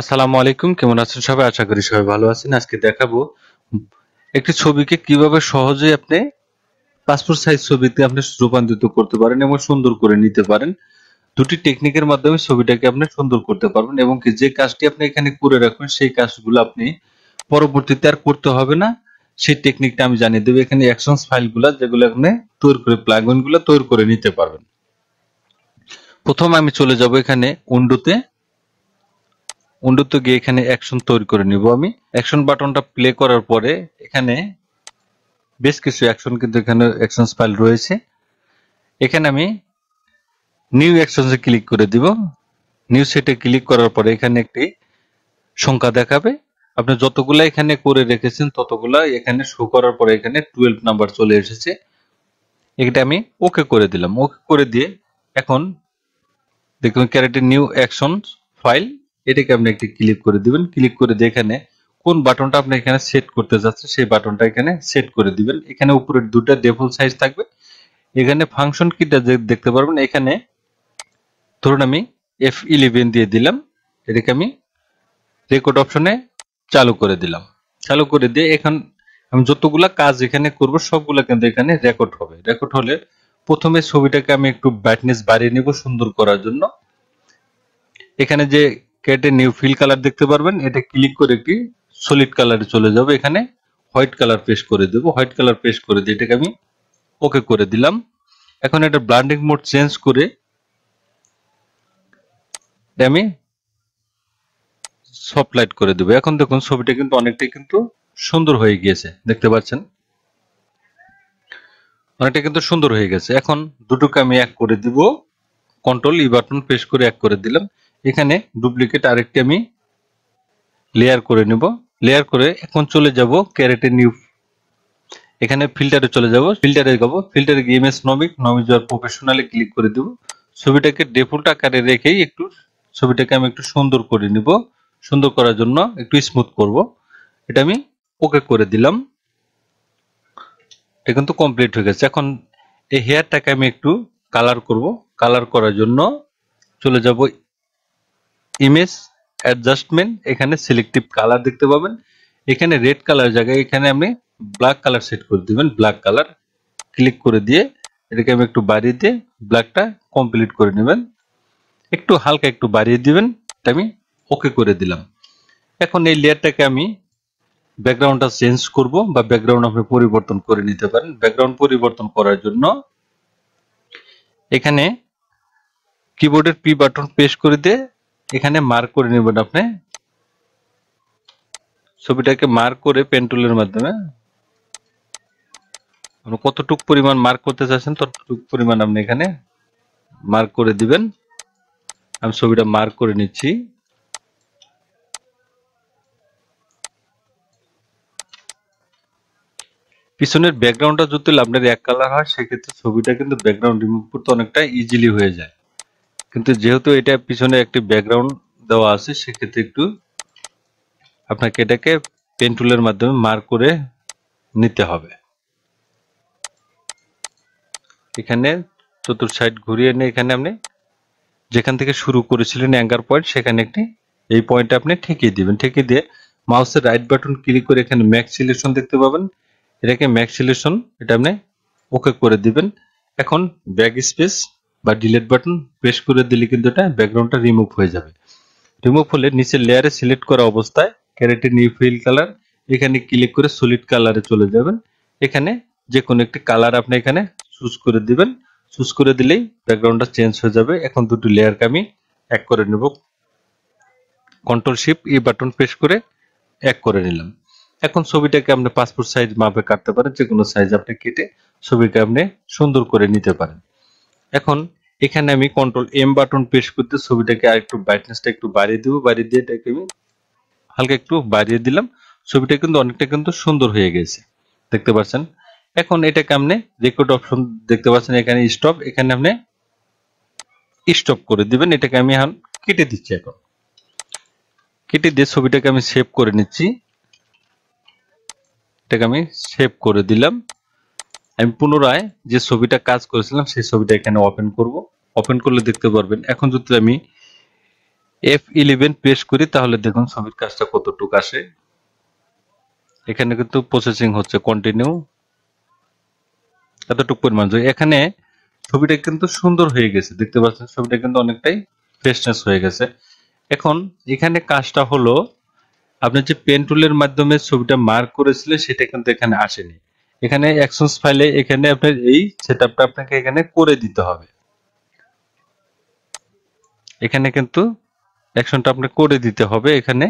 আসসালামু আলাইকুম কেমন আছেন সবাই আশা করি সবাই ভালো আছেন আজকে দেখাবো একটি ছবিকে কিভাবে সহজে আপনি পাসপোর্ট সাইজ ছবিতে আপনি রূপান্তরিত করতে পারেন এবং সুন্দর করে নিতে পারেন দুটি টেকনিকের মাধ্যমে ছবিটাকে আপনি সুন্দর করতে পারবেন এবং কি যে কাজটি আপনি এখানে করে রাখবেন সেই কাজগুলো আপনি পরবর্তীতে আর করতে হবে না সেই টেকনিকটা আমি জানিয়ে দেবো এখানে অ্যাকশনস ফাইলগুলো যেগুলো আপনি তৈরি করে প্লাগইনগুলো তৈরি করে নিতে পারবেন প্রথম আমি চলে যাব এখানে উন্ডোতে উইন্ডোতে গিয়ে এখানে অ্যাকশন তৈরি করে নিব আমি অ্যাকশন বাটনটা প্লে করার পরে এখানে বেশ কিছু অ্যাকশন কিন্তু এখানে অ্যাকশন ফাইল রয়েছে এখানে আমি নিউ অ্যাকশনসে ক্লিক করে দিব নিউ সেটে ক্লিক করার পরে এখানে একটি সংখ্যা দেখাবে আপনি যতগুলো এখানে করে রেখেছেন ততগুলো এখানে শো করার পরে এখানে টুয়েলভ নাম্বার চলে এসেছে এটা আমি ওকে করে দিলাম ওকে করে দিয়ে এখন দেখুন ক্যারেটে নিউ অ্যাকশন ফাইল এটাকে আপনি একটি ক্লিক করে দিবেন ক্লিক করে দিয়ে এখানে কোন বাটনটা আপনি এখানে সেট করতে যাচ্ছে সেই বাটনটা এখানে সেট করে দিবেন এখানে উপরে দুটো ডেফল সাইজ থাকবে এখানে ফাংশন কিটা দেখতে পারবেন এখানে ধরুন আমি এফ ইলেভেন দিয়ে দিলাম এটাকে আমি রেকর্ড অপশনে চালু করে দিলাম চালু করে দিয়ে এখন আমি যতগুলা কাজ এখানে করব সবগুলো কিন্তু এখানে রেকর্ড হবে রেকর্ড হলে প্রথমে ছবিটাকে আমি একটু ব্রাইটনেস বাড়িয়ে নেব সুন্দর করার জন্য এখানে যে কেটে নিউ ফিল কালার দেখতে পারবেন এটা ক্লিক করে একটি সলিড কালারে চলে যাবে এখানে হোয়াইট কালার পেস্ট করে দেবো হোয়াইট কালার পেস্ট করে দিয়ে এটাকে আমি ওকে করে দিলাম এখন এটা ব্লান্ডিং মোড চেঞ্জ করে আমি সফট লাইট করে দেবো এখন দেখুন ছবিটা কিন্তু অনেকটাই কিন্তু সুন্দর হয়ে গিয়েছে দেখতে পাচ্ছেন অনেকটা কিন্তু সুন্দর হয়ে গেছে এখন দুটোকে আমি এক করে দিব কন্ট্রোল ই বাটন প্রেস করে এক করে দিলাম এখানে ডুপ্লিকেট আরেকটি আমি লেয়ার করে নেব লেয়ার করে এখন চলে যাব ক্যারেটে নিউ এখানে ফিল্টারে চলে যাব ফিল্টারে যাব ফিল্টারে গিয়ে এমএস নমিক নমিক যাওয়ার প্রফেশনালে ক্লিক করে দেব ছবিটাকে ডেফল্ট আকারে রেখেই একটু ছবিটাকে আমি একটু সুন্দর করে নিব সুন্দর করার জন্য একটু স্মুথ করব এটা আমি ওকে করে দিলাম এটা কিন্তু কমপ্লিট হয়ে গেছে এখন এই হেয়ারটাকে আমি একটু কালার করব কালার করার জন্য চলে যাব ইমেজ অ্যাডজাস্টমেন্ট এখানে সিলেক্টিভ কালার দেখতে পাবেন এখানে রেড কালার জায়গায় এখানে আমি ব্ল্যাক কালার সেট করে দিবেন ব্ল্যাক কালার ক্লিক করে দিয়ে এটাকে আমি একটু বাড়িয়ে দিয়ে ব্ল্যাকটা কমপ্লিট করে নেবেন একটু হালকা একটু বাড়িয়ে দিবেন এটা আমি ওকে করে দিলাম এখন এই লেয়ারটাকে আমি ব্যাকগ্রাউন্ডটা চেঞ্জ করব বা ব্যাকগ্রাউন্ড আপনি পরিবর্তন করে নিতে পারেন ব্যাকগ্রাউন্ড পরিবর্তন করার জন্য এখানে কিবোর্ডের পি বাটন প্রেস করে দিয়ে এখানে মার্ক করে নেবেন আপনি ছবিটাকে মার্ক করে পেন্টুলের মাধ্যমে কতটুক পরিমাণ মার্ক করতে চাচ্ছেন ততটুক পরিমাণ আপনি এখানে মার্ক করে দিবেন আমি ছবিটা মার্ক করে নিচ্ছি পিছনের ব্যাকগ্রাউন্ডটা যদি আপনার এক কালার হয় সেক্ষেত্রে ছবিটা কিন্তু ব্যাকগ্রাউন্ড রিমুভ করতে অনেকটা ইজিলি হয়ে যায় কিন্তু যেহেতু এটা পিছনে একটি ব্যাকগ্রাউন্ড দেওয়া আছে সেক্ষেত্রে একটু আপনাকে এটাকে পেন্টুলের মাধ্যমে মার্ক করে নিতে হবে এখানে চতুর সাইড ঘুরিয়ে এনে এখানে আপনি যেখান থেকে শুরু করেছিলেন অ্যাঙ্গার পয়েন্ট সেখানে একটি এই পয়েন্টটা আপনি ঠেকিয়ে দিবেন ঠেকিয়ে দিয়ে মাউসের রাইট বাটন ক্লিক করে এখানে ম্যাক্স সিলেকশন দেখতে পাবেন এটাকে ম্যাক্স সিলেকশন এটা আপনি ওকে করে দিবেন এখন ব্যাক স্পেস বা ডিলেট বাটন প্রেস করে দিলে কিন্তু এটা ব্যাকগ্রাউন্ডটা রিমুভ হয়ে যাবে রিমুভ হলে নিচের লেয়ারে সিলেক্ট করা অবস্থায় ক্যারেটের নিউ ফিল কালার এখানে ক্লিক করে সলিড কালারে চলে যাবেন এখানে যে কোনো একটি কালার আপনি এখানে চুজ করে দিবেন চুজ করে দিলেই ব্যাকগ্রাউন্ডটা চেঞ্জ হয়ে যাবে এখন দুটি লেয়ারকে আমি এক করে নেব কন্ট্রোল শিপ এই বাটন প্রেস করে এক করে নিলাম এখন ছবিটাকে আপনি পাসপোর্ট সাইজ মাপে কাটতে পারেন যে কোনো সাইজ আপনি কেটে ছবিটা আপনি সুন্দর করে নিতে পারেন এখন এখানে আমি কন্ট্রোল এম বাটন প্রেস করতে ছবিটাকে আর একটু ব্রাইটনেসটা একটু বাড়িয়ে দেবো বাড়িয়ে দিয়ে এটাকে আমি হালকা একটু বাড়িয়ে দিলাম ছবিটা কিন্তু অনেকটা কিন্তু সুন্দর হয়ে গেছে দেখতে পাচ্ছেন এখন এটা আপনি রেকর্ড অপশন দেখতে পাচ্ছেন এখানে স্টপ এখানে আপনি স্টপ করে দিবেন এটাকে আমি এখন কেটে দিচ্ছি এখন কেটে দিয়ে ছবিটাকে আমি সেভ করে নিচ্ছি এটাকে আমি সেভ করে দিলাম আমি পুনরায় যে ছবিটা কাজ করেছিলাম সেই ছবিটা এখানে ওপেন করব ওপেন করলে দেখতে পারবেন এখন যদি আমি এফ ইলেভেন প্রেস করি তাহলে দেখুন ছবির কাজটা কতটুকু আসে এখানে কিন্তু প্রসেসিং হচ্ছে কন্টিনিউ এতটুকু পরিমাণ এখানে ছবিটা কিন্তু সুন্দর হয়ে গেছে দেখতে পাচ্ছেন ছবিটা কিন্তু অনেকটাই ফ্রেশনেস হয়ে গেছে এখন এখানে কাজটা হলো আপনি যে পেন টুলের মাধ্যমে ছবিটা মার্ক করেছিলেন সেটা কিন্তু এখানে আসেনি এখানে অ্যাকশনস ফাইলে এখানে আপনার এই সেটআপটা আপনাকে এখানে করে দিতে হবে এখানে কিন্তু অ্যাকশনটা আপনাকে করে দিতে হবে এখানে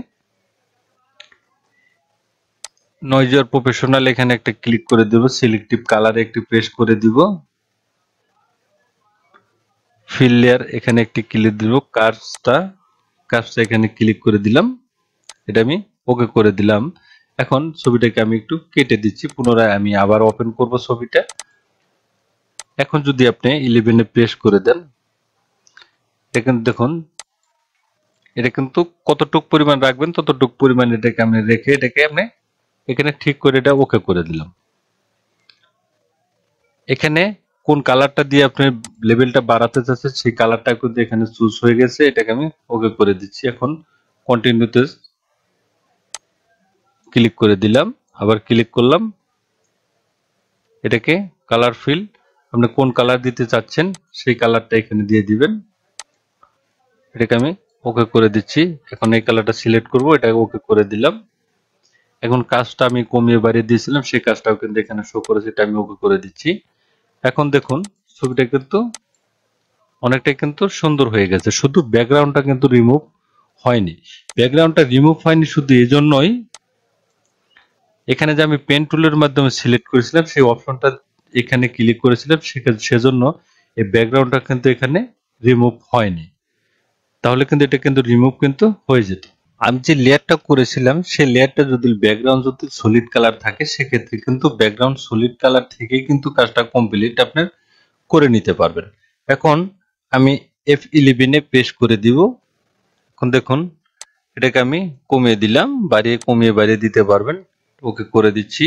নয়েজার প্রফেশনাল এখানে একটা ক্লিক করে দেব সিলেক্টিভ কালার একটি প্রেস করে দিব ফিল লেয়ার এখানে একটি ক্লিক দিব কার্ভসটা কার্ভসটা এখানে ক্লিক করে দিলাম এটা আমি ওকে করে দিলাম এখন ছবিটাকে আমি একটু কেটে দিচ্ছি পুনরায় আমি আবার ওপেন করব ছবিটা এখন যদি আপনি ইলেভেনে প্রেস করে দেন এখানে দেখুন এটা কিন্তু কতটুক পরিমাণ রাখবেন ততটুক পরিমাণ এটাকে আপনি রেখে এটাকে আপনি এখানে ঠিক করে এটা ওকে করে দিলাম এখানে কোন কালারটা দিয়ে আপনি লেভেলটা বাড়াতে চাচ্ছেন সেই কালারটা কিন্তু এখানে চুজ হয়ে গেছে এটাকে আমি ওকে করে দিচ্ছি এখন কন্টিনিউতে ক্লিক করে দিলাম আবার ক্লিক করলাম এটাকে কালার ফিল আপনি কোন কালার দিতে চাচ্ছেন সেই কালারটা এখানে দিয়ে দিবেন এটাকে আমি ওকে করে দিচ্ছি এখন এই কালারটা সিলেক্ট করব এটাকে ওকে করে দিলাম এখন কাজটা আমি কমিয়ে বাড়িয়ে দিয়েছিলাম সেই কাজটাও কিন্তু এখানে শো করেছে এটা আমি ওকে করে দিচ্ছি এখন দেখুন ছবিটা কিন্তু অনেকটাই কিন্তু সুন্দর হয়ে গেছে শুধু ব্যাকগ্রাউন্ডটা কিন্তু রিমুভ হয়নি ব্যাকগ্রাউন্ডটা রিমুভ হয়নি শুধু এই জন্যই এখানে যে আমি পেন টুলের মাধ্যমে সিলেক্ট করেছিলাম সেই অপশনটা এখানে ক্লিক করেছিলাম সেজন্য এই ব্যাকগ্রাউন্ডটা কিন্তু এখানে রিমুভ হয়নি তাহলে কিন্তু এটা কিন্তু রিমুভ কিন্তু হয়ে যেত আমি যে লেয়ারটা করেছিলাম সেই লেয়ারটা যদি ব্যাকগ্রাউন্ড যদি সলিড কালার থাকে সেক্ষেত্রে কিন্তু ব্যাকগ্রাউন্ড সলিড কালার থেকেই কিন্তু কাজটা কমপ্লিট আপনার করে নিতে পারবেন এখন আমি এফ ইলেভেনে পেশ করে দিব এখন দেখুন এটাকে আমি কমিয়ে দিলাম বাড়িয়ে কমিয়ে বাড়িয়ে দিতে পারবেন ওকে করে দিচ্ছি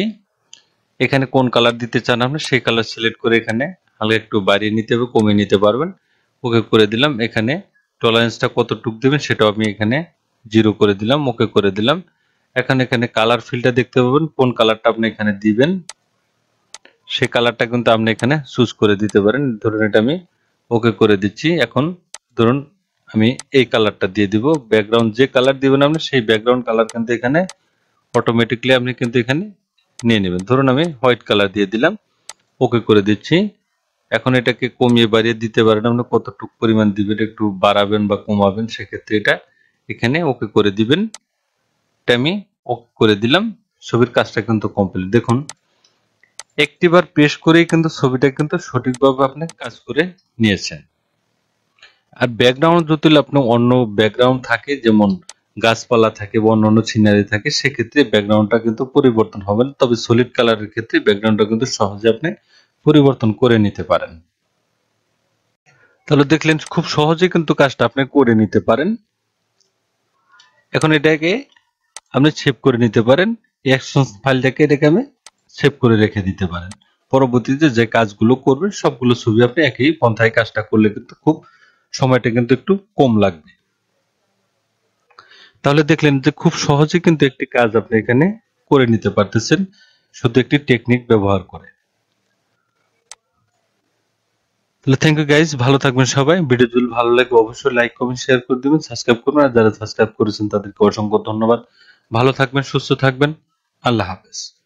এখানে কোন কালার দিতে চান আপনি সেই কালার সিলেক্ট করে এখানে হালকা একটু বাড়িয়ে নিতে হবে কমিয়ে নিতে পারবেন ওকে করে দিলাম এখানে টলারেন্সটা কতটুক দেবেন সেটাও আমি এখানে জিরো করে দিলাম ওকে করে দিলাম এখন এখানে কালার ফিলটা দেখতে পাবেন কোন কালারটা আপনি এখানে দিবেন সে কালারটা কিন্তু আপনি এখানে চুজ করে দিতে পারেন ধরুন এটা আমি ওকে করে দিচ্ছি এখন ধরুন আমি এই কালারটা দিয়ে দিব ব্যাকগ্রাউন্ড যে কালার দিবেন আপনি সেই ব্যাকগ্রাউন্ড কালার কিন্তু এখানে অটোমেটিকলি আপনি কিন্তু এখানে নিয়ে নেবেন ধরুন আমি হোয়াইট কালার দিয়ে দিলাম ওকে করে দিচ্ছি এখন এটাকে কমিয়ে বাড়িয়ে দিতে পারেন আপনি কতটুকু পরিমাণ দিবেন একটু বাড়াবেন বা কমাবেন সেক্ষেত্রে এটা এখানে ওকে করে দিবেন এটা আমি ওকে করে দিলাম ছবির কাজটা কিন্তু কমপ্লিট দেখুন একটিবার পেশ করেই কিন্তু ছবিটা কিন্তু সঠিকভাবে আপনি কাজ করে নিয়েছেন আর ব্যাকগ্রাউন্ড যদি আপনার অন্য ব্যাকগ্রাউন্ড থাকে যেমন গাছপালা থাকে বা অন্যান্য সিনারি থাকে সেক্ষেত্রে ব্যাকগ্রাউন্ডটা কিন্তু পরিবর্তন হবে না তবে সলিড কালারের ক্ষেত্রে ব্যাকগ্রাউন্ডটা কিন্তু সহজে আপনি পরিবর্তন করে নিতে পারেন তাহলে দেখলেন খুব সহজে কিন্তু কাজটা আপনি করে নিতে পারেন এখন এটাকে আপনি সেভ করে নিতে পারেন অ্যাকশন ফাইলটাকে এটাকে আমি সেভ করে রেখে দিতে পারেন পরবর্তীতে যে কাজগুলো করবেন সবগুলো ছবি আপনি একই পন্থায় কাজটা করলে কিন্তু খুব সময়টা কিন্তু একটু কম লাগবে তাহলে দেখলেন যে খুব সহজে কিন্তু একটি কাজ আপনি এখানে করে নিতে পারতেছেন শুধু একটি টেকনিক ব্যবহার করে তাহলে থ্যাংক ইউ গাইজ ভালো থাকবেন সবাই ভিডিও যদি ভালো লাগে অবশ্যই লাইক কমেন্ট শেয়ার করে দেবেন সাবস্ক্রাইব করবেন আর যারা সাবস্ক্রাইব করেছেন তাদেরকে অসংখ্য ধন্যবাদ ভালো থাকবেন সুস্থ থাকবেন আল্লাহ হাফেজ